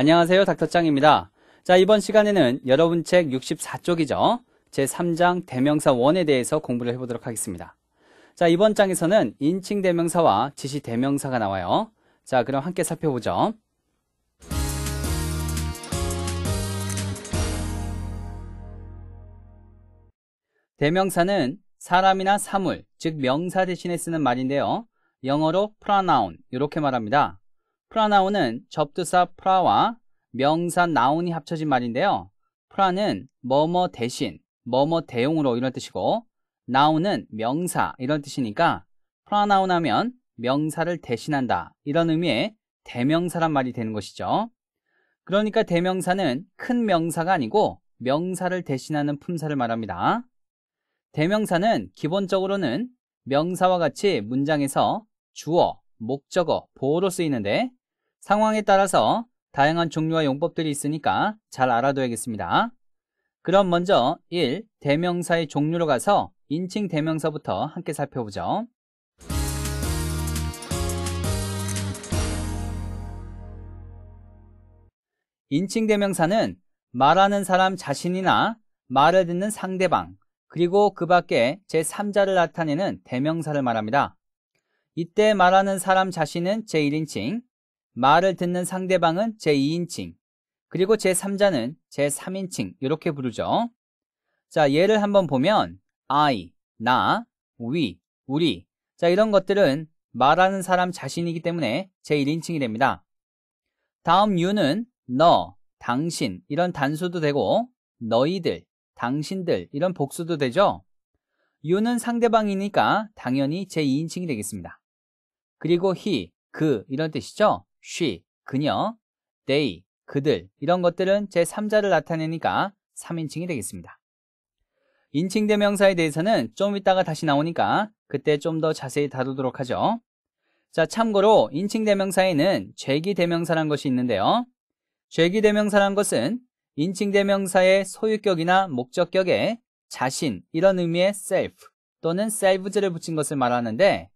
안녕하세요. 닥터짱입니다. 자, 이번 시간에는 여러분 책 64쪽이죠. 제3장 대명사 1에 대해서 공부를 해보도록 하겠습니다. 자, 이번 장에서는 인칭 대명사와 지시 대명사가 나와요. 자, 그럼 함께 살펴보죠. 대명사는 사람이나 사물, 즉 명사 대신에 쓰는 말인데요. 영어로 pronoun 이렇게 말합니다. 프라나운은 접두사 프라와 명사 나운이 합쳐진 말인데요. 프라는 뭐뭐 대신, 뭐뭐 대용으로 이런 뜻이고 나운은 명사 이런 뜻이니까 프라나운 하면 명사를 대신한다 이런 의미의 대명사란 말이 되는 것이죠. 그러니까 대명사는 큰 명사가 아니고 명사를 대신하는 품사를 말합니다. 대명사는 기본적으로는 명사와 같이 문장에서 주어, 목적어, 보호로 쓰이는데 상황에 따라서 다양한 종류와 용법들이 있으니까 잘 알아둬야겠습니다. 그럼 먼저 1. 대명사의 종류로 가서 인칭 대명사부터 함께 살펴보죠. 인칭 대명사는 말하는 사람 자신이나 말을 듣는 상대방, 그리고 그 밖에 제3자를 나타내는 대명사를 말합니다. 이때 말하는 사람 자신은 제1인칭, 말을 듣는 상대방은 제2인칭, 그리고 제3자는 제3인칭 이렇게 부르죠. 자, 예를 한번 보면 I, 나, we, 우리 자 이런 것들은 말하는 사람 자신이기 때문에 제1인칭이 됩니다. 다음 you는 너, 당신 이런 단수도 되고 너희들, 당신들 이런 복수도 되죠. you는 상대방이니까 당연히 제2인칭이 되겠습니다. 그리고 he, 그 이런 뜻이죠. she, 그녀, they, 그들 이런 것들은 제3자를 나타내니까 3인칭이 되겠습니다. 인칭 대명사에 대해서는 좀 이따가 다시 나오니까 그때 좀 더 자세히 다루도록 하죠. 자, 참고로 인칭 대명사에는 제기 대명사란 것이 있는데요. 제기 대명사란 것은 인칭 대명사의 소유격이나 목적격에 자신 이런 의미의 self 또는 self를 붙인 것을 말하는데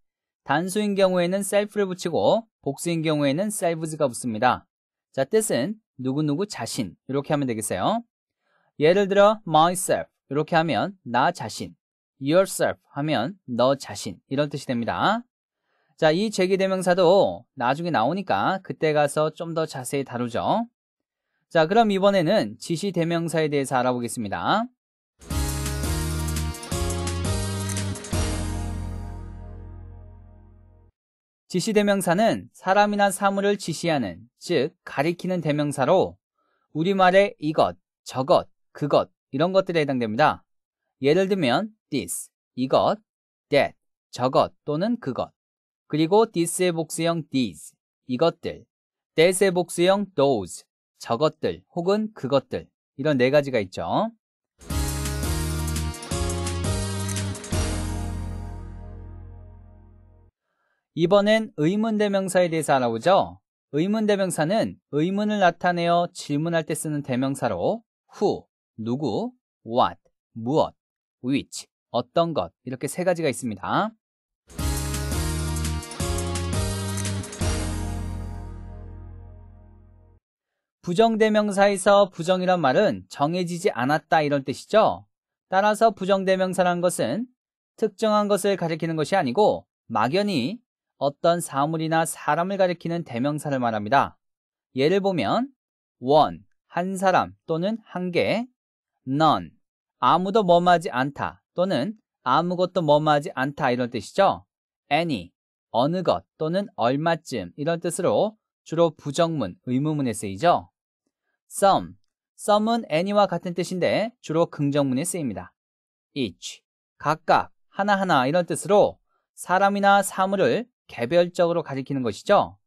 단수인 경우에는 self를 붙이고 복수인 경우에는 s e l v 가 붙습니다. 자, 뜻은 누구누구 자신 이렇게 하면 되겠어요. 예를 들어 myself 이렇게 하면 나 자신, yourself 하면 너 자신 이런 뜻이 됩니다. 자, 이 제기대명사도 나중에 나오니까 그때 가서 좀 더 자세히 다루죠. 자, 그럼 이번에는 지시대명사에 대해서 알아보겠습니다. 지시대명사는 사람이나 사물을 지시하는, 즉 가리키는 대명사로 우리말의 이것, 저것, 그것 이런 것들에 해당됩니다. 예를 들면 this, 이것, that, 저것 또는 그것. 그리고 this의 복수형 these, 이것들, that의 복수형 those, 저것들 혹은 그것들 이런 네 가지가 있죠. 이번엔 의문대명사에 대해서 알아보죠. 의문대명사는 의문을 나타내어 질문할 때 쓰는 대명사로 who, 누구, what, 무엇, which, 어떤 것 이렇게 세 가지가 있습니다. 부정대명사에서 부정이란 말은 정해지지 않았다 이런 뜻이죠. 따라서 부정대명사란 것은 특정한 것을 가리키는 것이 아니고 막연히 어떤 사물이나 사람을 가리키는 대명사를 말합니다. 예를 보면 one, 한 사람 또는 한 개, none, 아무도 머무하지 않다 또는 아무것도 머무하지 않다 이런 뜻이죠. any, 어느 것 또는 얼마쯤 이런 뜻으로 주로 부정문, 의무문에 쓰이죠. some, some은 any와 같은 뜻인데 주로 긍정문에 쓰입니다. each, 각각, 하나하나 이런 뜻으로 사람이나 사물을 개별적으로 가리키는 것이죠.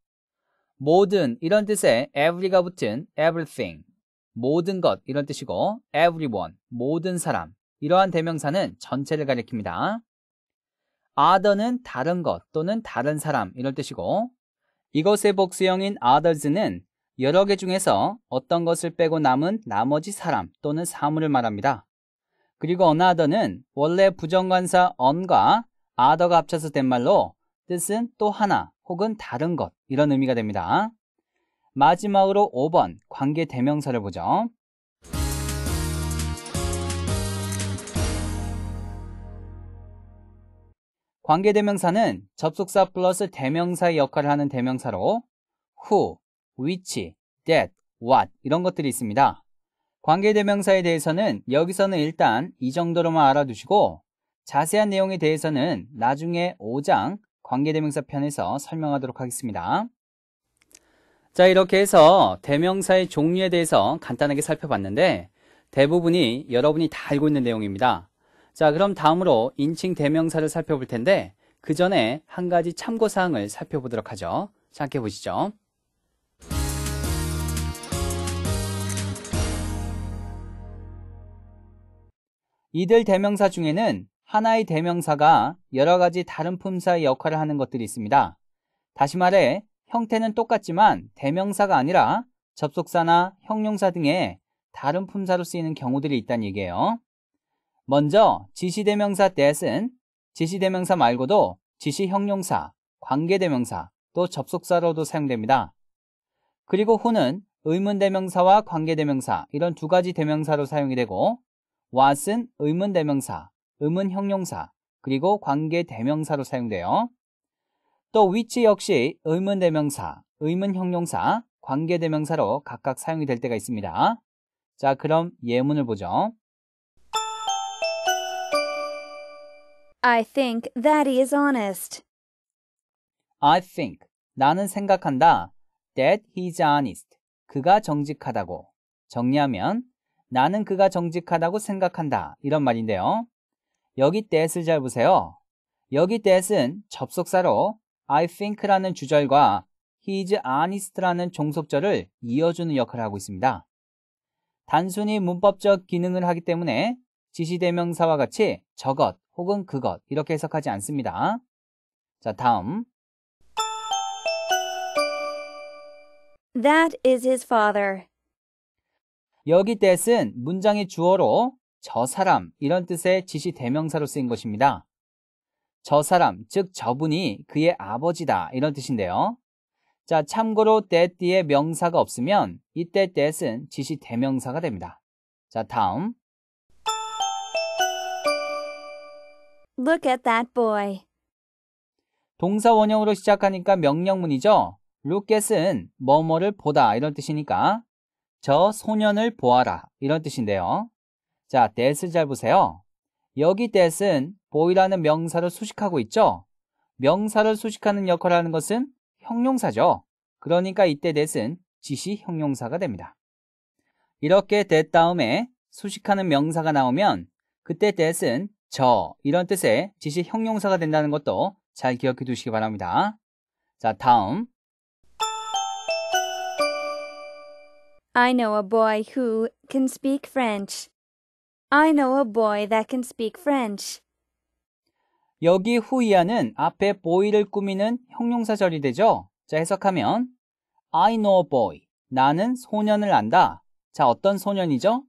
모든 이런 뜻에 every가 붙은 everything, 모든 것 이런 뜻이고 everyone, 모든 사람 이러한 대명사는 전체를 가리킵니다. other는 다른 것 또는 다른 사람 이런 뜻이고 이것의 복수형인 others는 여러 개 중에서 어떤 것을 빼고 남은 나머지 사람 또는 사물을 말합니다. 그리고 another는 원래 부정관사 on과 other가 합쳐서 된 말로 뜻은 또 하나 혹은 다른 것 이런 의미가 됩니다. 마지막으로 5번 관계 대명사를 보죠. 관계 대명사는 접속사 플러스 대명사의 역할을 하는 대명사로 who, which, that, what 이런 것들이 있습니다. 관계 대명사에 대해서는 여기서는 일단 이 정도로만 알아두시고 자세한 내용에 대해서는 나중에 5장 관계대명사 편에서 설명하도록 하겠습니다. 자, 이렇게 해서 대명사의 종류에 대해서 간단하게 살펴봤는데 대부분이 여러분이 다 알고 있는 내용입니다. 자, 그럼 다음으로 인칭 대명사를 살펴볼 텐데 그 전에 한 가지 참고사항을 살펴보도록 하죠. 함께 보시죠. 이들 대명사 중에는 하나의 대명사가 여러 가지 다른 품사의 역할을 하는 것들이 있습니다. 다시 말해, 형태는 똑같지만 대명사가 아니라 접속사나 형용사 등의 다른 품사로 쓰이는 경우들이 있다는 얘기예요. 먼저 지시대명사 that은 지시대명사 말고도 지시형용사, 관계대명사, 또 접속사로도 사용됩니다. 그리고 who는 의문대명사와 관계대명사 이런 두 가지 대명사로 사용이 되고 what은 의문대명사, 음은 형용사, 그리고 관계 대명사로 사용돼요. 또 위치 역시 의문 대명사, 의문 형용사, 관계 대명사로 각각 사용이 될 때가 있습니다. 자, 그럼 예문을 보죠. I think that he is honest. I think 나는 생각한다. That he's honest. 그가 정직하다고. 정리하면 나는 그가 정직하다고 생각한다. 이런 말인데요. 여기 데스를 잘 보세요. 여기 데스는 접속사로 I think라는 주절과 his honest라는 종속절을 이어주는 역할을 하고 있습니다. 단순히 문법적 기능을 하기 때문에 지시대명사와 같이 저것 혹은 그것 이렇게 해석하지 않습니다. 자, 다음. That is his father. 여기 that은 문장의 주어로 저 사람 이런 뜻의 지시 대명사로 쓰인 것입니다. 저 사람, 즉 저분이 그의 아버지다 이런 뜻인데요. 자, 참고로 that 뒤에 명사가 없으면 이때 that은 지시 대명사가 됩니다. 자, 다음. Look at that boy. 동사 원형으로 시작하니까 명령문이죠. Look at은 뭐뭐를 보다 이런 뜻이니까 저 소년을 보아라 이런 뜻인데요. 자, that을 잘 보세요. 여기 that은 boy라는 명사를 수식하고 있죠. 명사를 수식하는 역할을 하는 것은 형용사죠. 그러니까 이때 that은 지시 형용사가 됩니다. 이렇게 that 다음에 수식하는 명사가 나오면 그때 that은 저 이런 뜻의 지시 형용사가 된다는 것도 잘 기억해 두시기 바랍니다. 자, 다음. I know a boy who can speak French. I know a boy that can speak French. 여기 후이하는 앞에 boy를 꾸미는 형용사절이 되죠. 자, 해석하면 I know a boy. 나는 소년을 안다. 자, 어떤 소년이죠?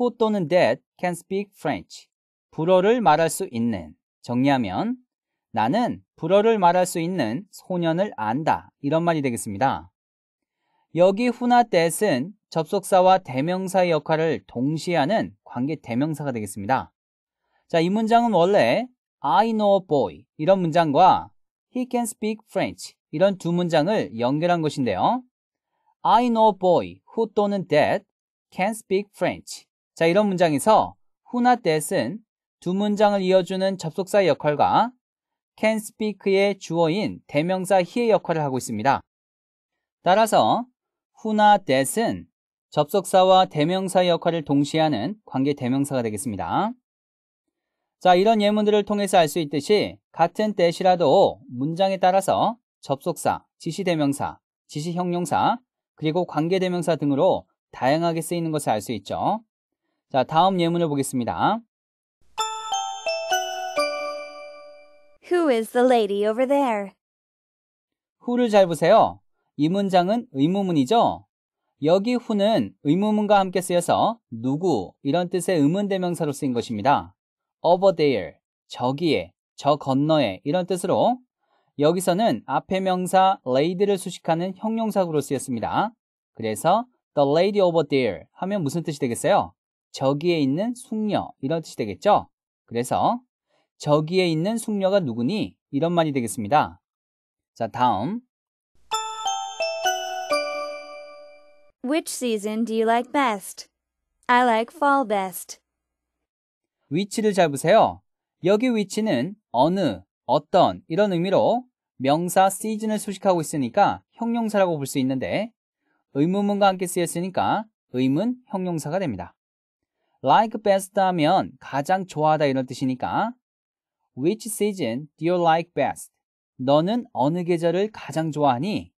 who 또는 that can speak French. 불어를 말할 수 있는. 정리하면 나는 불어를 말할 수 있는 소년을 안다. 이런 말이 되겠습니다. 여기 후나 that은 접속사와 대명사의 역할을 동시에 하는 관계 대명사가 되겠습니다. 자, 이 문장은 원래 I know a boy 이런 문장과 he can speak French 이런 두 문장을 연결한 것인데요. I know a boy who 또는 that can speak French. 자, 이런 문장에서 who나 that은 두 문장을 이어주는 접속사 의 역할과 can speak의 주어인 대명사 he의 역할을 하고 있습니다. 따라서 who나 that은 접속사와 대명사 역할을 동시에 하는 관계 대명사가 되겠습니다. 자, 이런 예문들을 통해서 알 수 있듯이 같은 대시라도 문장에 따라서 접속사, 지시대명사, 지시형용사, 그리고 관계대명사 등으로 다양하게 쓰이는 것을 알 수 있죠. 자, 다음 예문을 보겠습니다. Who is the lady over there? who를 잘 보세요. 이 문장은 의문문이죠. 여기 후는 의문문과 함께 쓰여서 누구 이런 뜻의 의문대명사로 쓰인 것입니다. over there, 저기에, 저 건너에 이런 뜻으로 여기서는 앞의 명사 lady를 수식하는 형용사구로 쓰였습니다. 그래서 the lady over there 하면 무슨 뜻이 되겠어요? 저기에 있는 숙녀 이런 뜻이 되겠죠? 그래서 저기에 있는 숙녀가 누구니? 이런 말이 되겠습니다. 자, 다음 Which season do you like best? I like fall best. 위치를 잡으세요. 여기 위치는 어느, 어떤 이런 의미로 명사 season을 수식하고 있으니까 형용사라고 볼 수 있는데 의문문과 함께 쓰였으니까 의문 형용사가 됩니다. like best 하면 가장 좋아하다 이런 뜻이니까 which season do you like best? 너는 어느 계절을 가장 좋아하니?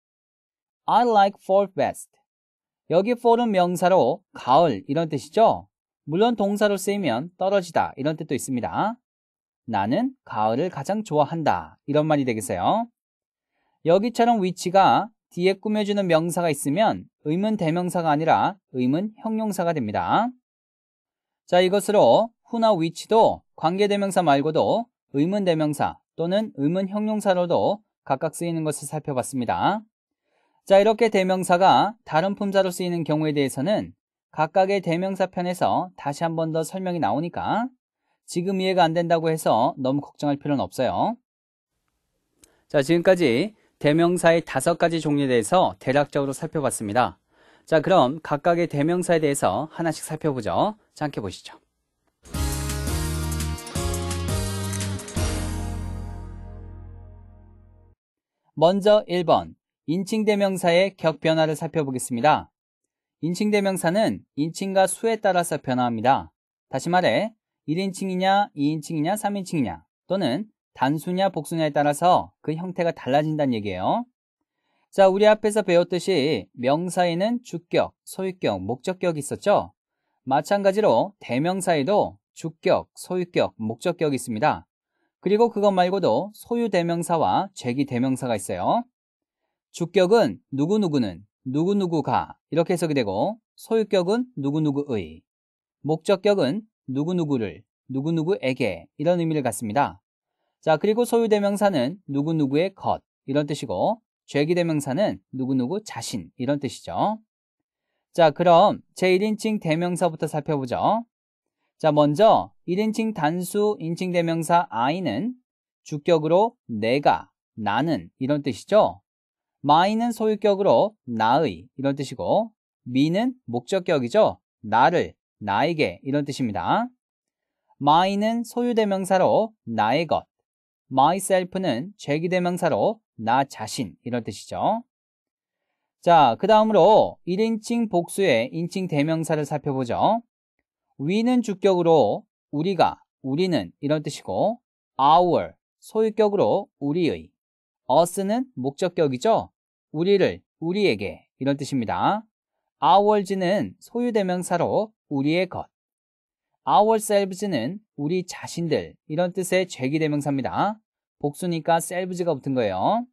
I like fall best. 여기 fall은 명사로 가을 이런 뜻이죠. 물론 동사로 쓰이면 떨어지다 이런 뜻도 있습니다. 나는 가을을 가장 좋아한다 이런 말이 되겠어요. 여기처럼 위치가 뒤에 꾸며주는 명사가 있으면 의문 대명사가 아니라 의문 형용사가 됩니다. 자 이것으로 후나 위치도 관계대명사 말고도 의문 대명사 또는 의문 형용사로도 각각 쓰이는 것을 살펴봤습니다. 자, 이렇게 대명사가 다른 품사로 쓰이는 경우에 대해서는 각각의 대명사 편에서 다시 한 번 더 설명이 나오니까 지금 이해가 안 된다고 해서 너무 걱정할 필요는 없어요. 자, 지금까지 대명사의 다섯 가지 종류에 대해서 대략적으로 살펴봤습니다. 자, 그럼 각각의 대명사에 대해서 하나씩 살펴보죠. 자, 함께 보시죠. 먼저 1번 인칭대명사의 격 변화를 살펴보겠습니다. 인칭대명사는 인칭과 수에 따라서 변화합니다. 다시 말해 1인칭이냐 2인칭이냐 3인칭이냐 또는 단수냐 복수냐에 따라서 그 형태가 달라진다는 얘기예요. 자, 우리 앞에서 배웠듯이 명사에는 주격, 소유격, 목적격이 있었죠? 마찬가지로 대명사에도 주격, 소유격, 목적격이 있습니다. 그리고 그것 말고도 소유대명사와 제기대명사가 있어요. 주격은 누구누구는 누구누구가 이렇게 해석이 되고 소유격은 누구누구의, 목적격은 누구누구를 누구누구에게 이런 의미를 갖습니다. 자, 그리고 소유대명사는 누구누구의 것 이런 뜻이고 죄기대명사는 누구누구 자신 이런 뜻이죠. 자, 그럼 제1인칭 대명사부터 살펴보죠. 자, 먼저 1인칭 단수 인칭 대명사 I는 주격으로 내가, 나는 이런 뜻이죠. my는 소유격으로 나의 이런 뜻이고 me는 목적격이죠. 나를, 나에게 이런 뜻입니다. my는 소유대명사로 나의 것, myself는 제기대명사로 나 자신 이런 뜻이죠. 자, 그 다음으로 1인칭 복수의 인칭 대명사를 살펴보죠. we는 주격으로 우리가, 우리는 이런 뜻이고 our 소유격으로 우리의, us는 목적격이죠. 우리를, 우리에게 이런 뜻입니다. ours는 소유대명사로 우리의 것. ourselves는 우리 자신들 이런 뜻의 제기대명사입니다. 복수니까 selves가 붙은 거예요.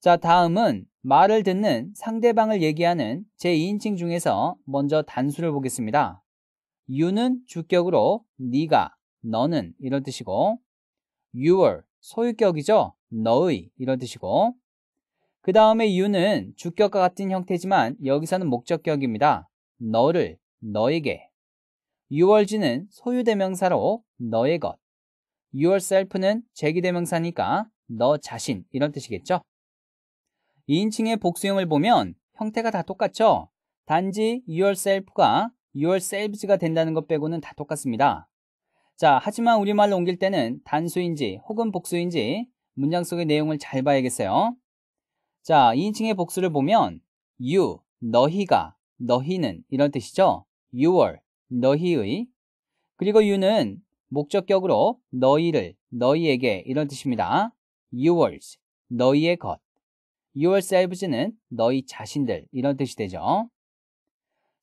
자, 다음은 말을 듣는 상대방을 얘기하는 제2인칭 중에서 먼저 단수를 보겠습니다. you는 주격으로 네가, 너는 이런 뜻이고 y o u r 소유격이죠. 너의 이런 뜻이고 그 다음에 이유는 주격과 같은 형태지만 여기서는 목적격입니다. 너를, 너에게. 유월지는 소유대명사로 너의 것. 유월셀프는 제기대명사니까 너 자신 이런 뜻이겠죠. 2인칭의 복수형을 보면 형태가 다 똑같죠. 단지 유월셀프가유월셀 r s 가 된다는 것 빼고는 다 똑같습니다. 자, 하지만 우리말로 옮길 때는 단수인지 혹은 복수인지 문장 속의 내용을 잘 봐야겠어요. 자, 2인칭의 복수를 보면 you, 너희가, 너희는 이런 뜻이죠. your, 너희의. 그리고 you는 목적격으로 너희를, 너희에게 이런 뜻입니다. yours, 너희의 것. yourselves는 너희 자신들 이런 뜻이 되죠.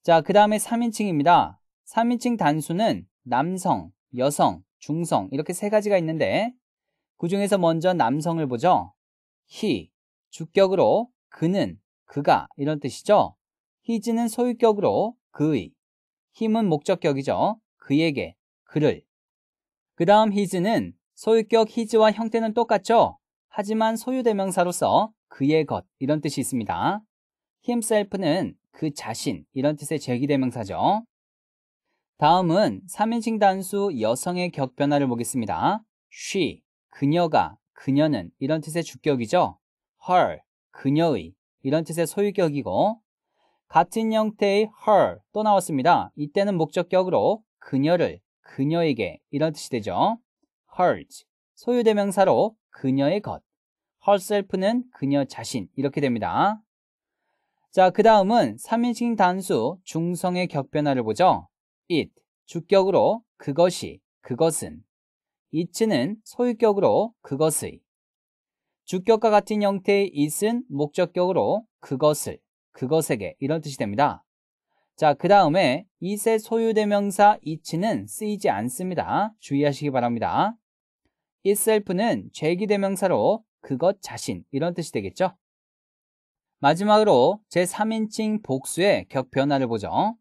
자, 그 다음에 3인칭입니다. 3인칭 단수는 남성, 여성, 중성 이렇게 세 가지가 있는데 그 중에서 먼저 남성을 보죠. he, 주격으로 그는, 그가 이런 뜻이죠. his는 소유격으로 그의, 힘은 목적격이죠. 그에게, 그를. 그 다음 his는 소유격 his와 형태는 똑같죠. 하지만 소유대명사로서 그의 것 이런 뜻이 있습니다. himself는 그 자신 이런 뜻의 제기대명사죠. 다음은 3인칭 단수 여성의 격 변화를 보겠습니다. she, 그녀가, 그녀는 이런 뜻의 주격이죠. her, 그녀의 이런 뜻의 소유격이고 같은 형태의 her 또 나왔습니다. 이때는 목적격으로 그녀를, 그녀에게 이런 뜻이 되죠. hers, 소유대명사로 그녀의 것, herself는 그녀 자신 이렇게 됩니다. 자, 그 다음은 3인칭 단수 중성의 격변화를 보죠. it, 주격으로 그것이, 그것은 이츠는 소유격으로 그것의 주격과 같은 형태의 이은 목적격으로 그것을 그것에게 이런 뜻이 됩니다. 자, 그 다음에 이의 소유대명사 이치는 쓰이지 않습니다. 주의하시기 바랍니다. itself는 제기대명사로 그것 자신 이런 뜻이 되겠죠. 마지막으로 제3인칭 복수의 격 변화를 보죠.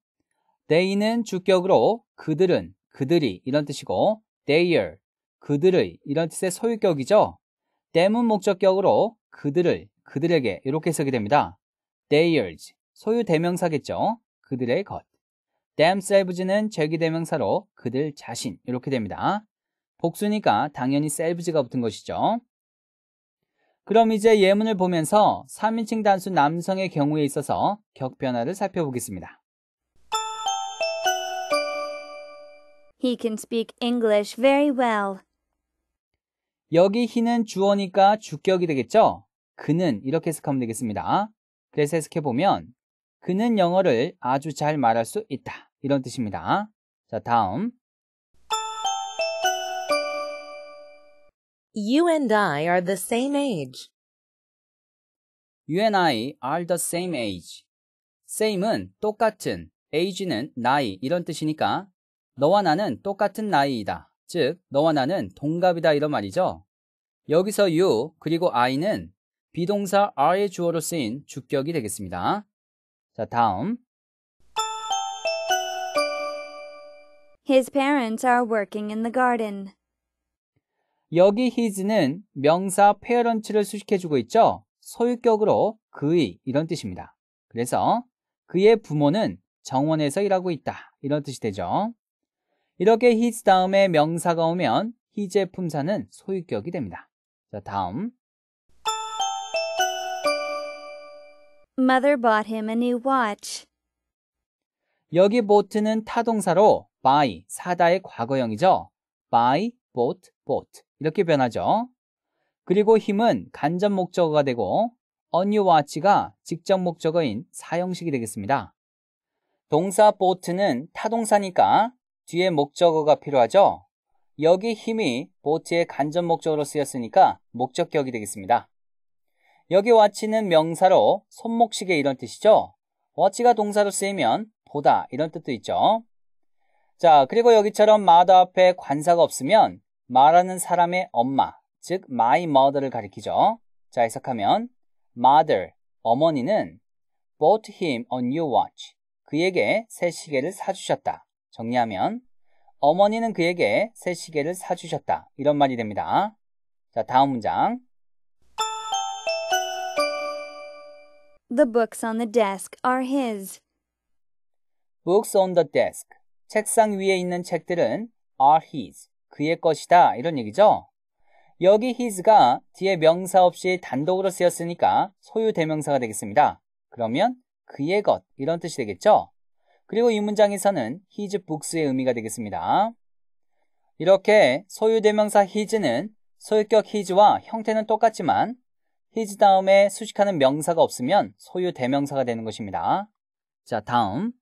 they는 주격으로 그들은, 그들이 이런 뜻이고 their, 그들의 이런 뜻의 소유격이죠. 때문 목적격으로 그들을 그들에게 이렇게 쓰게 됩니다. theirs 소유 대명사겠죠. 그들의 것. themselves는 제기 대명사로 그들 자신 이렇게 됩니다. 복수니까 당연히 s e l 가 붙은 것이죠. 그럼 이제 예문을 보면서 3인칭 단수 남성의 경우에 있어서 격 변화를 살펴보겠습니다. He can speak English very well. 여기 히는 주어니까 주격이 되겠죠? 그는 이렇게 해석하면 되겠습니다. 그래서 해석해보면 그는 영어를 아주 잘 말할 수 있다. 이런 뜻입니다. 자, 다음. You and I are the same age. You and I are the same age. same은 똑같은, age는 나이 이런 뜻이니까 너와 나는 똑같은 나이이다. 즉, 너와 나는 동갑이다 이런 말이죠. 여기서 you 그리고 I는 비동사 are의 주어로 쓰인 주격이 되겠습니다. 자, 다음. His parents are working in the garden. 여기 his는 명사 parents를 수식해주고 있죠. 소유격으로 그의 이런 뜻입니다. 그래서 그의 부모는 정원에서 일하고 있다 이런 뜻이 되죠. 이렇게 his 다음에 명사가 오면 his의 품사는 소유격이 됩니다. 자, 다음. Mother bought him a new watch. 여기 bought는 타동사로 buy, 사다의 과거형이죠. buy, bought, bought 이렇게 변하죠. 그리고 힘은 간접 목적어가 되고 a new watch가 직접 목적어인 사형식이 되겠습니다. 동사 bought는 타동사니까 뒤에 목적어가 필요하죠. 여기 힘이 보트의 간접 목적으로 쓰였으니까 목적격이 되겠습니다. 여기 와치는 명사로 손목시계 이런 뜻이죠. 와치가 동사로 쓰이면 보다 이런 뜻도 있죠. 자, 그리고 여기처럼 마더 앞에 관사가 없으면 말하는 사람의 엄마, 즉 my mother를 가리키죠. 자, 해석하면 mother, 어머니는 bought him a new watch, 그에게 새 시계를 사주셨다. 정리하면 어머니는 그에게 새 시계를 사주셨다. 이런 말이 됩니다. 자, 다음 문장. The books on the desk are his. Books on the desk. 책상 위에 있는 책들은 are his. 그의 것이다. 이런 얘기죠. 여기 his가 뒤에 명사 없이 단독으로 쓰였으니까 소유 대명사가 되겠습니다. 그러면 그의 것 이런 뜻이 되겠죠? 그리고 이 문장에서는 his books의 의미가 되겠습니다. 이렇게 소유대명사 his는 소유격 his와 형태는 똑같지만 his 다음에 수식하는 명사가 없으면 소유대명사가 되는 것입니다. 자, 다음.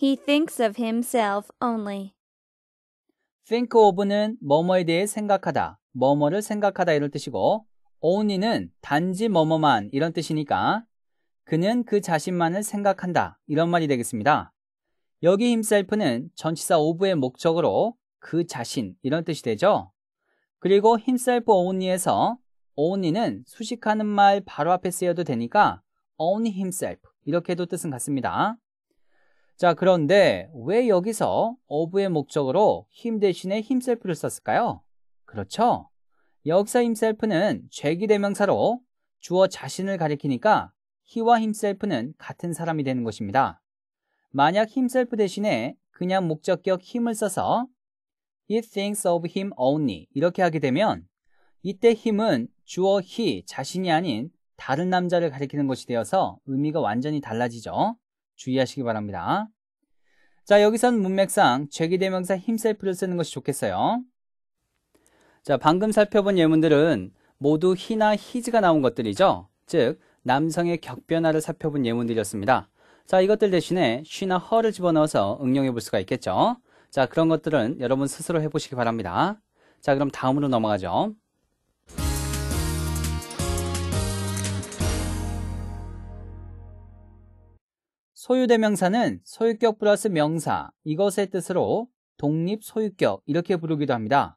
He thinks of himself only. think of는 뭐뭐에 대해 생각하다, 뭐뭐를 생각하다 이런 뜻이고 only는 단지 뭐뭐만 이런 뜻이니까 그는 그 자신만을 생각한다. 이런 말이 되겠습니다. 여기 himself는 전치사 오브의 목적으로 그 자신 이런 뜻이 되죠. 그리고 himself only에서 only는 수식하는 말 바로 앞에 쓰여도 되니까 only himself 이렇게도 뜻은 같습니다. 자 그런데 왜 여기서 of의 목적으로 him 대신에 himself를 썼을까요? 그렇죠. 여기서 himself는 죄기 대명사로 주어 자신을 가리키니까 히와 힘셀프는 같은 사람이 되는 것입니다. 만약 힘셀프 대신에 그냥 목적격 힘을 써서 he thinks of him only 이렇게 하게 되면 이때 힘은 주어 he 자신이 아닌 다른 남자를 가리키는 것이 되어서 의미가 완전히 달라지죠. 주의하시기 바랍니다. 자, 여기선 문맥상 죄기 대명사 힘셀프를 쓰는 것이 좋겠어요. 자, 방금 살펴본 예문들은 모두 히나 히즈가 나온 것들이죠. 즉, 남성의 격변화를 살펴본 예문들이었습니다. 자, 이것들 대신에 쉬나 허를 집어넣어서 응용해 볼 수가 있겠죠. 자, 그런 것들은 여러분 스스로 해보시기 바랍니다. 자, 그럼 다음으로 넘어가죠. 소유대명사는 소유격 플러스 명사 이것의 뜻으로 독립 소유격 이렇게 부르기도 합니다.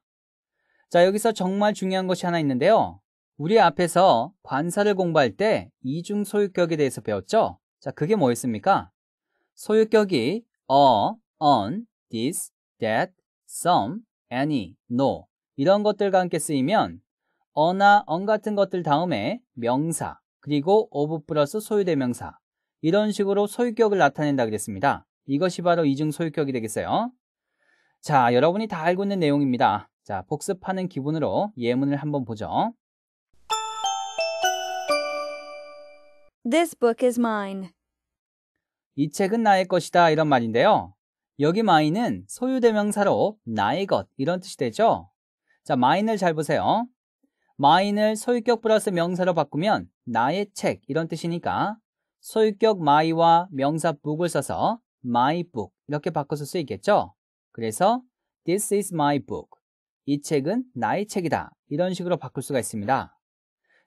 자, 여기서 정말 중요한 것이 하나 있는데요. 우리 앞에서 관사를 공부할 때 이중 소유격에 대해서 배웠죠? 자, 그게 뭐였습니까? 소유격이 a, on, this, that, some, any, no 이런 것들과 함께 쓰이면 어나 언 같은 것들 다음에 명사 그리고 of 플러스 소유대명사 이런 식으로 소유격을 나타낸다 그랬습니다. 이것이 바로 이중 소유격이 되겠어요. 자, 여러분이 다 알고 있는 내용입니다. 자, 복습하는 기분으로 예문을 한번 보죠. This book is mine. 이 책은 나의 것이다 이런 말인데요. 여기 mine은 소유 대명사로 나의 것 이런 뜻이 되죠. 자, mine을 잘 보세요. mine을 소유격 플러스 명사로 바꾸면 나의 책 이런 뜻이니까 소유격 my와 명사 book을 써서 my book 이렇게 바꿔서 쓰이겠죠. 그래서 this is my book. 이 책은 나의 책이다. 이런 식으로 바꿀 수가 있습니다.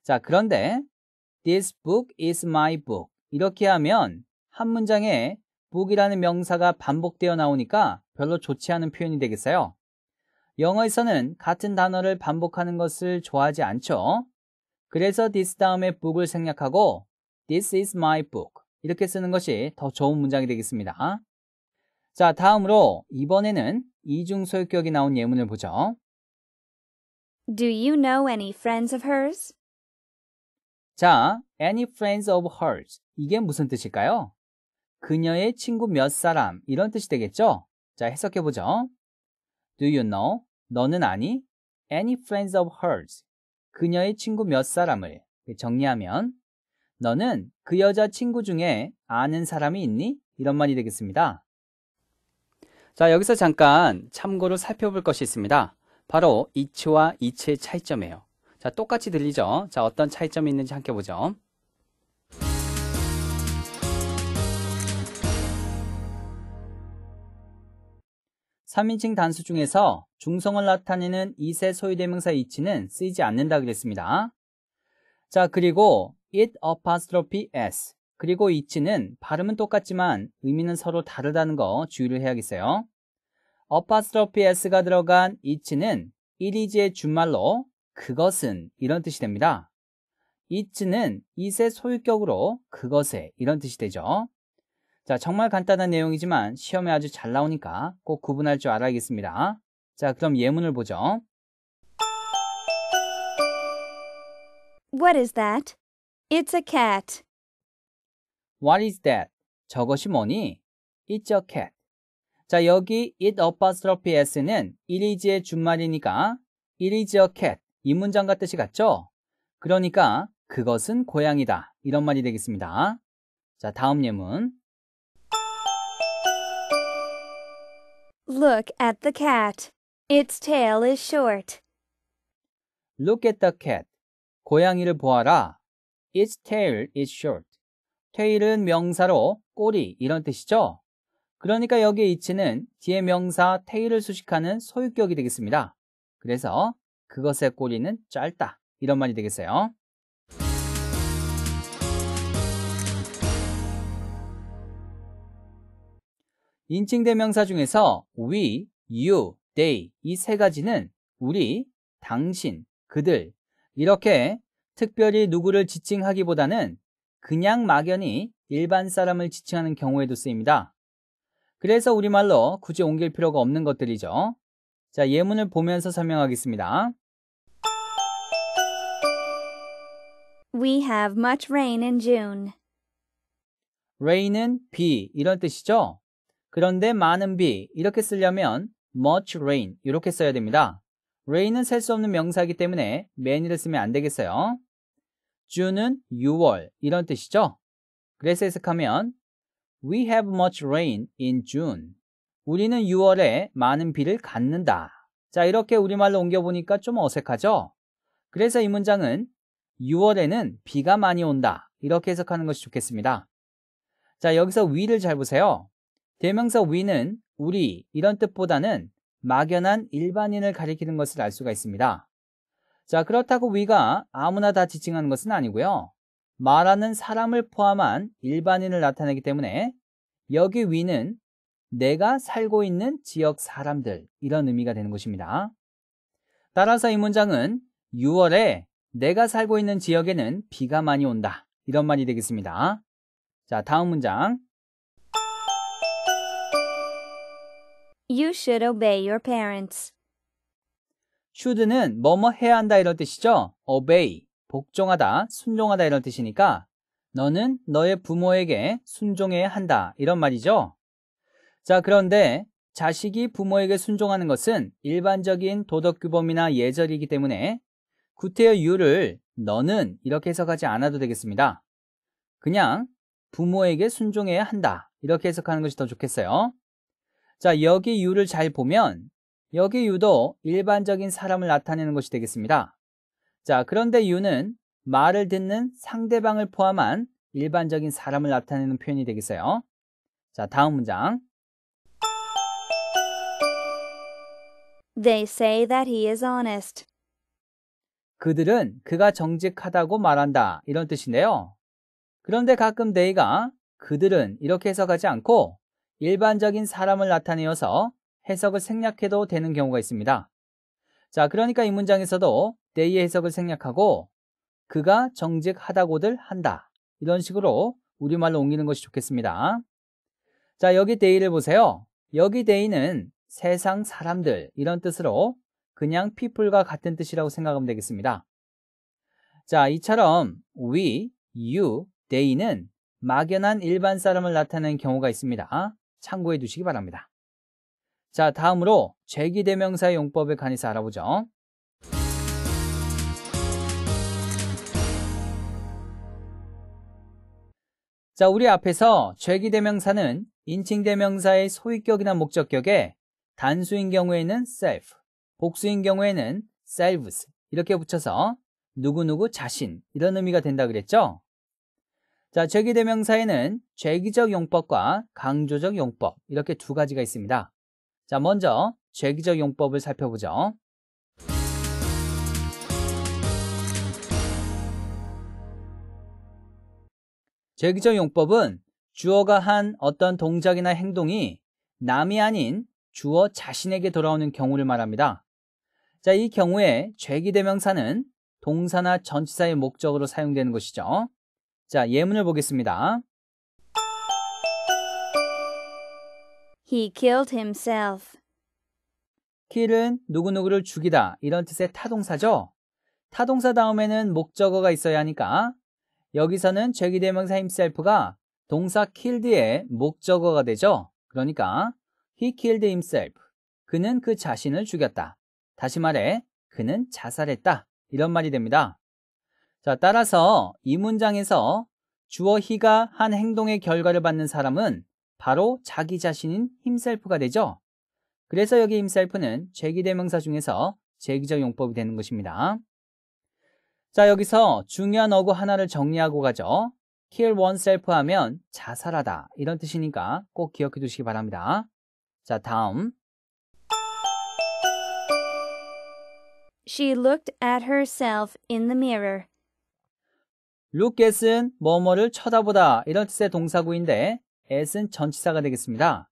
자, 그런데 This book is my book. 이렇게 하면 한 문장에 book이라는 명사가 반복되어 나오니까 별로 좋지 않은 표현이 되겠어요. 영어에서는 같은 단어를 반복하는 것을 좋아하지 않죠. 그래서 this 다음에 book을 생략하고 this is my book 이렇게 쓰는 것이 더 좋은 문장이 되겠습니다. 자, 다음으로 이번에는 이중소유격이 나온 예문을 보죠. Do you know any friends of hers? 자, any friends of hers. 이게 무슨 뜻일까요? 그녀의 친구 몇 사람. 이런 뜻이 되겠죠? 자, 해석해보죠. Do you know? 너는 아니? Any friends of hers. 그녀의 친구 몇 사람을. 정리하면, 너는 그 여자 친구 중에 아는 사람이 있니? 이런 말이 되겠습니다. 자, 여기서 잠깐 참고로 살펴볼 것이 있습니다. 바로 이츠와 이츠의 차이점이에요. 자, 똑같이 들리죠? 자, 어떤 차이점이 있는지 함께 보죠. 3인칭 단수 중에서 중성을 나타내는 이세 소유대명사 이치는 쓰이지 않는다 그랬습니다. 자, 그리고 it apostrophe s 그리고 이치는 발음은 똑같지만 의미는 서로 다르다는 거 주의를 해야겠어요. apostrophe s가 들어간 이치는 it is의 준말로 그것은 이런 뜻이 됩니다. it는 it의 소유격으로 그것에 이런 뜻이 되죠. 자, 정말 간단한 내용이지만 시험에 아주 잘 나오니까 꼭 구분할 줄 알아야겠습니다. 자, 그럼 예문을 보죠. What is that? It's a cat. What is that? 저것이 뭐니? It's a cat. 자, 여기 it apostrophe s는 it is의 준말이니까 it is a cat. 이 문장과 뜻이 같죠? 그러니까 그것은 고향이다 이런 말이 되겠습니다. 자, 다음 예문. Look at the cat. Its tail is short. Look at the cat. 고양이를 보아라. Its tail is short. 테일은 명사로 꼬리 이런 뜻이죠. 그러니까 여기에 이치는 뒤에 명사 테일을 수식하는 소유격이 되겠습니다. 그래서 그것의 꼬리는 짧다. 이런 말이 되겠어요. 인칭대명사 중에서 we, you, they 이 세 가지는 우리, 당신, 그들 이렇게 특별히 누구를 지칭하기보다는 그냥 막연히 일반 사람을 지칭하는 경우에도 쓰입니다. 그래서 우리말로 굳이 옮길 필요가 없는 것들이죠. 자, 예문을 보면서 설명하겠습니다. We have much rain in June. rain은 비 이런 뜻이죠. 그런데 많은 비 이렇게 쓰려면 much rain 이렇게 써야 됩니다. rain은 셀 수 없는 명사이기 때문에 many를 쓰면 안 되겠어요. June은 6월 이런 뜻이죠. 그래서 해석하면 We have much rain in June. 우리는 6월에 많은 비를 갖는다. 자, 이렇게 우리말로 옮겨보니까 좀 어색하죠? 그래서 이 문장은 6월에는 비가 많이 온다. 이렇게 해석하는 것이 좋겠습니다. 자, 여기서 위를 잘 보세요. 대명사 위는 우리 이런 뜻보다는 막연한 일반인을 가리키는 것을 알 수가 있습니다. 자, 그렇다고 위가 아무나 다 지칭하는 것은 아니고요. 말하는 사람을 포함한 일반인을 나타내기 때문에 여기 위는 내가 살고 있는 지역 사람들 이런 의미가 되는 것입니다. 따라서 이 문장은 6월에 내가 살고 있는 지역에는 비가 많이 온다. 이런 말이 되겠습니다. 자, 다음 문장. You should obey your parents. should는 뭐뭐 해야 한다 이런 뜻이죠. obey, 복종하다, 순종하다 이런 뜻이니까 너는 너의 부모에게 순종해야 한다 이런 말이죠. 자, 그런데 자식이 부모에게 순종하는 것은 일반적인 도덕 규범이나 예절이기 때문에 구태여 y o 를 너는 이렇게 해석하지 않아도 되겠습니다. 그냥 부모에게 순종해야 한다. 이렇게 해석하는 것이 더 좋겠어요. 자, 여기 y o 를잘 보면 여기 y o 도 일반적인 사람을 나타내는 것이 되겠습니다. 자, 그런데 이유는 말을 듣는 상대방을 포함한 일반적인 사람을 나타내는 표현이 되겠어요. 자, 다음 문장. They say that he is honest. 그들은 그가 정직하다고 말한다. 이런 뜻인데요. 그런데 가끔 데이가 그들은 이렇게 해석하지 않고 일반적인 사람을 나타내어서 해석을 생략해도 되는 경우가 있습니다. 자, 그러니까 이 문장에서도 데이의 해석을 생략하고 그가 정직하다고들 한다. 이런 식으로 우리말로 옮기는 것이 좋겠습니다. 자, 여기 데이를 보세요. 여기 데이는 세상 사람들 이런 뜻으로 그냥 people과 같은 뜻이라고 생각하면 되겠습니다. 자, 이처럼 we, you, they는 막연한 일반 사람을 나타내는 경우가 있습니다. 참고해 두시기 바랍니다. 자, 다음으로 제기대명사의 용법에 관해서 알아보죠. 자, 우리 앞에서 제기대명사는 인칭대명사의 소유격이나 목적격에 단수인 경우에는 self, 복수인 경우에는 selves 이렇게 붙여서 누구누구 자신 이런 의미가 된다 그랬죠? 자, 제기대명사에는 제기적 용법과 강조적 용법 이렇게 두 가지가 있습니다. 자, 먼저 제기적 용법을 살펴보죠. 제기적 용법은 주어가 한 어떤 동작이나 행동이 남이 아닌 주어 자신에게 돌아오는 경우를 말합니다. 자, 이 경우에 죄기 대명사는 동사나 전치사의 목적으로 사용되는 것이죠. 자, 예문을 보겠습니다. He killed himself. k 은 누구누구를 죽이다 이런 뜻의 타동사죠. 타동사 다음에는 목적어가 있어야 하니까 여기서는 죄기 대명사 himself가 동사 killed의 목적어가 되죠. 그러니까 he killed himself. 그는 그 자신을 죽였다. 다시 말해 그는 자살했다 이런 말이 됩니다. 자, 따라서 이 문장에서 주어 히가 한 행동의 결과를 받는 사람은 바로 자기 자신인 힘셀프가 되죠. 그래서 여기 힘셀프는 제기대명사 중에서 제기적 용법이 되는 것입니다. 자, 여기서 중요한 어구 하나를 정리하고 가죠. kill oneself 하면 자살하다 이런 뜻이니까 꼭 기억해 두시기 바랍니다. 자, 다음 She looked at herself in the mirror. look at은 뭐뭐를 쳐다보다 이런 뜻의 동사구인데 at은 전치사가 되겠습니다.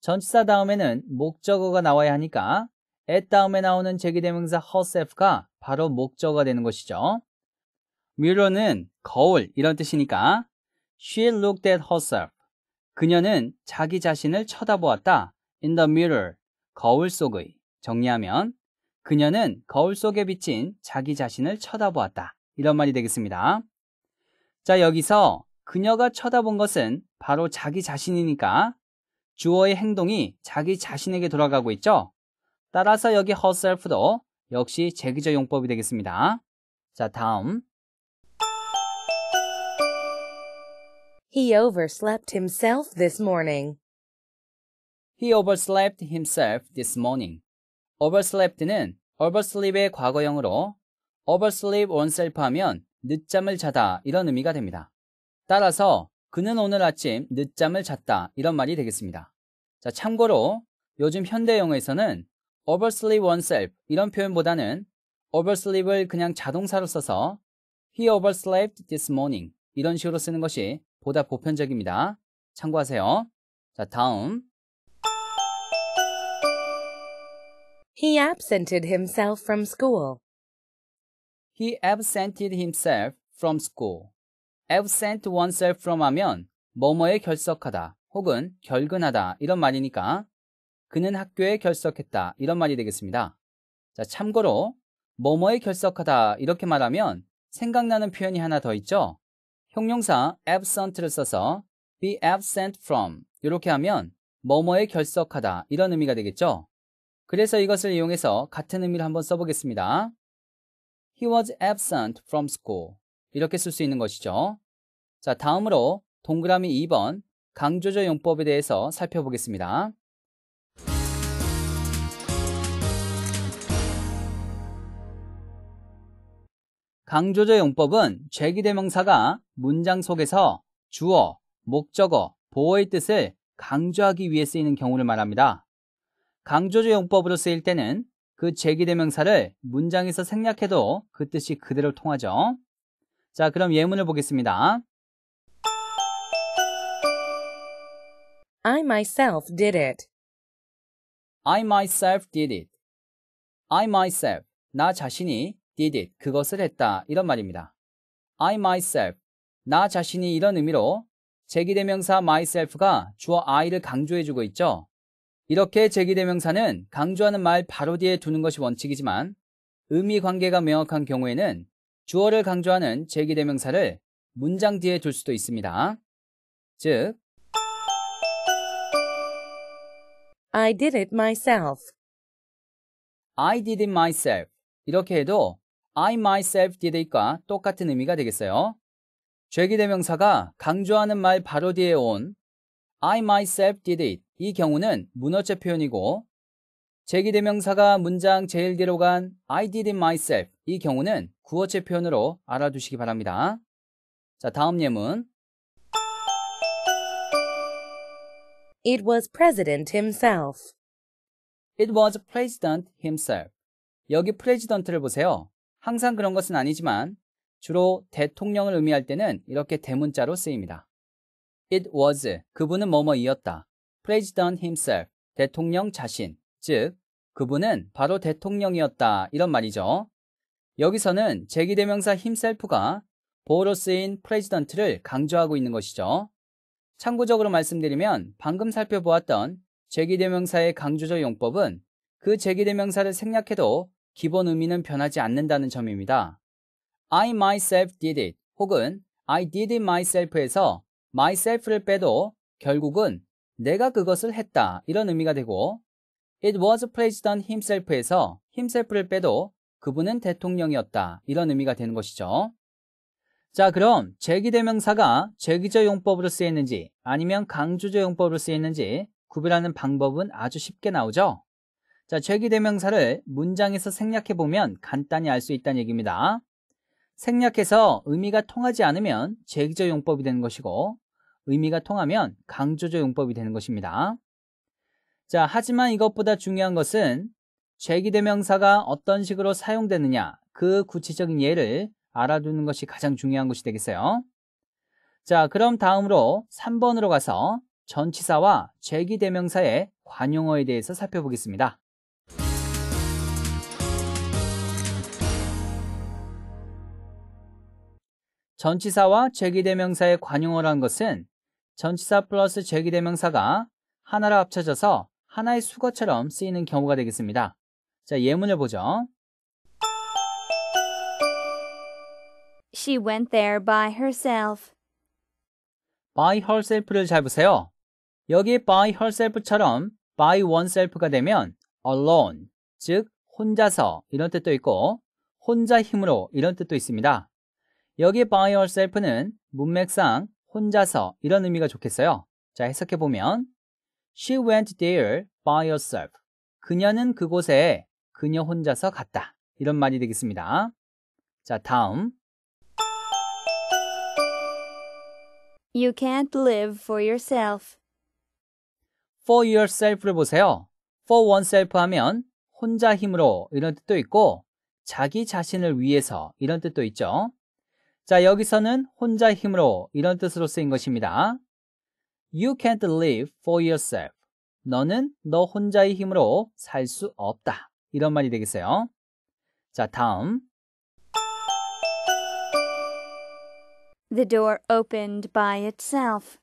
전치사 다음에는 목적어가 나와야 하니까 at 다음에 나오는 제기대명사 herself가 바로 목적어가 되는 것이죠. mirror는 거울 이런 뜻이니까 she looked at herself. 그녀는 자기 자신을 쳐다보았다. in the mirror 거울 속의 정리하면 그녀는 거울 속에 비친 자기 자신을 쳐다보았다. 이런 말이 되겠습니다. 자, 여기서 그녀가 쳐다본 것은 바로 자기 자신이니까 주어의 행동이 자기 자신에게 돌아가고 있죠. 따라서 여기 herself도 역시 제기적 용법이 되겠습니다. 자, 다음. He overslept himself this morning. He overslept himself this morning. overslept는 oversleep의 과거형으로 oversleep oneself 하면 늦잠을 자다 이런 의미가 됩니다. 따라서 그는 오늘 아침 늦잠을 잤다 이런 말이 되겠습니다. 자, 참고로 요즘 현대 영어에서는 oversleep oneself 이런 표현보다는 oversleep을 그냥 자동사로 써서 he overslept this morning 이런 식으로 쓰는 것이 보다 보편적입니다. 참고하세요. 자, 다음 He absented himself from school. He absented himself from school. absent oneself from 하면 뭐뭐에 결석하다 혹은 결근하다 이런 말이니까 그는 학교에 결석했다 이런 말이 되겠습니다. 자, 참고로 뭐뭐에 결석하다 이렇게 말하면 생각나는 표현이 하나 더 있죠. 형용사 absent를 써서 be absent from 이렇게 하면 뭐뭐에 결석하다 이런 의미가 되겠죠. 그래서 이것을 이용해서 같은 의미를 한번 써보겠습니다. He was absent from school. 이렇게 쓸 수 있는 것이죠. 자, 다음으로 동그라미 2번 강조적 용법에 대해서 살펴보겠습니다. 강조적 용법은 죄기대명사가 문장 속에서 주어, 목적어, 보어의 뜻을 강조하기 위해 쓰이는 경우를 말합니다. 강조조 용법으로 쓰일 때는 그 제기대명사를 문장에서 생략해도 그 뜻이 그대로 통하죠. 자, 그럼 예문을 보겠습니다. I myself did it. I myself did it. I myself, 나 자신이 did it, 그것을 했다. 이런 말입니다. I myself, 나 자신이 이런 의미로 제기대명사 myself가 주어 I를 강조해주고 있죠. 이렇게 제기대명사는 강조하는 말 바로 뒤에 두는 것이 원칙이지만 의미 관계가 명확한 경우에는 주어를 강조하는 제기대명사를 문장 뒤에 둘 수도 있습니다. 즉 I did it myself. I did it myself. 이렇게 해도 I myself did it과 똑같은 의미가 되겠어요. 죄기대명사가 강조하는 말 바로 뒤에 온 I myself did it. 이 경우는 문어체 표현이고 제기대명사가 문장 제일 뒤로 간 I did it myself. 이 경우는 구어체 표현으로 알아두시기 바랍니다. 자, 다음 예문. It was president himself. It was president himself. 여기 p r e s i d e n t 를 보세요. 항상 그런 것은 아니지만 주로 대통령을 의미할 때는 이렇게 대문자로 쓰입니다. It was 그분은 뭐뭐이었다. President himself 대통령 자신 즉 그분은 바로 대통령이었다 이런 말이죠. 여기서는 제기대명사 himself가 보어로 쓰인 president를 강조하고 있는 것이죠. 참고적으로 말씀드리면 방금 살펴보았던 제기대명사의 강조적 용법은 그 제기대명사를 생략해도 기본 의미는 변하지 않는다는 점입니다. I myself did it 혹은 I did it myself에서 myself를 빼도 결국은 내가 그것을 했다 이런 의미가 되고 it was placed on himself에서 himself를 빼도 그분은 대통령이었다 이런 의미가 되는 것이죠. 자 그럼 제기대명사가 제기저 용법으로 쓰였는지 아니면 강조저 용법으로 쓰였는지 구별하는 방법은 아주 쉽게 나오죠. 자, 제기대명사를 문장에서 생략해보면 간단히 알 수 있다는 얘기입니다. 생략해서 의미가 통하지 않으면 제기저 용법이 되는 것이고 의미가 통하면 강조조 용법이 되는 것입니다. 자, 하지만 이것보다 중요한 것은 제기대명사가 어떤 식으로 사용되느냐 그 구체적인 예를 알아두는 것이 가장 중요한 것이 되겠어요. 자, 그럼 다음으로 3번으로 가서 전치사와 제기대명사의 관용어에 대해서 살펴보겠습니다. 전치사와 제기대명사의 관용어란 것은 전치사 플러스 제기대명사가 하나로 합쳐져서 하나의 수거처럼 쓰이는 경우가 되겠습니다. 자, 예문을 보죠. She went there by herself. by herself를 잘 보세요. 여기 by herself처럼 by oneself가 되면 alone, 즉 혼자서 이런 뜻도 있고 혼자 힘으로 이런 뜻도 있습니다. 여기 by herself는 문맥상 혼자서 이런 의미가 좋겠어요. 자, 해석해 보면 She went there by herself. 그녀는 그곳에 그녀 혼자서 갔다. 이런 말이 되겠습니다. 자, 다음. You can't live for yourself. for yourself를 보세요. for oneself 하면 혼자 힘으로 이런 뜻도 있고 자기 자신을 위해서 이런 뜻도 있죠. 자, 여기서는 혼자 힘으로 이런 뜻으로 쓰인 것입니다. You can't live for yourself. 너는 너 혼자의 힘으로 살 수 없다. 이런 말이 되겠어요. 자, 다음. The door opened by itself.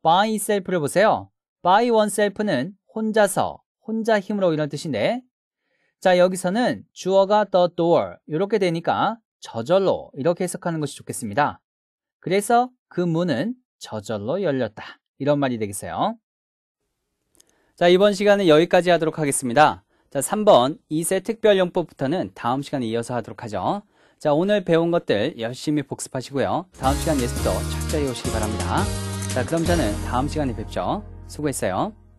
by itself를 보세요. by oneself는 혼자서, 혼자 힘으로 이런 뜻인데 자, 여기서는 주어가 the door 이렇게 되니까 저절로 이렇게 해석하는 것이 좋겠습니다. 그래서 그 문은 저절로 열렸다. 이런 말이 되겠어요. 자, 이번 시간은 여기까지 하도록 하겠습니다. 자, 3번 2세 특별용법부터는 다음 시간에 이어서 하도록 하죠. 자, 오늘 배운 것들 열심히 복습하시고요. 다음 시간 예습도 철저히 오시기 바랍니다. 자, 그럼 저는 다음 시간에 뵙죠. 수고했어요.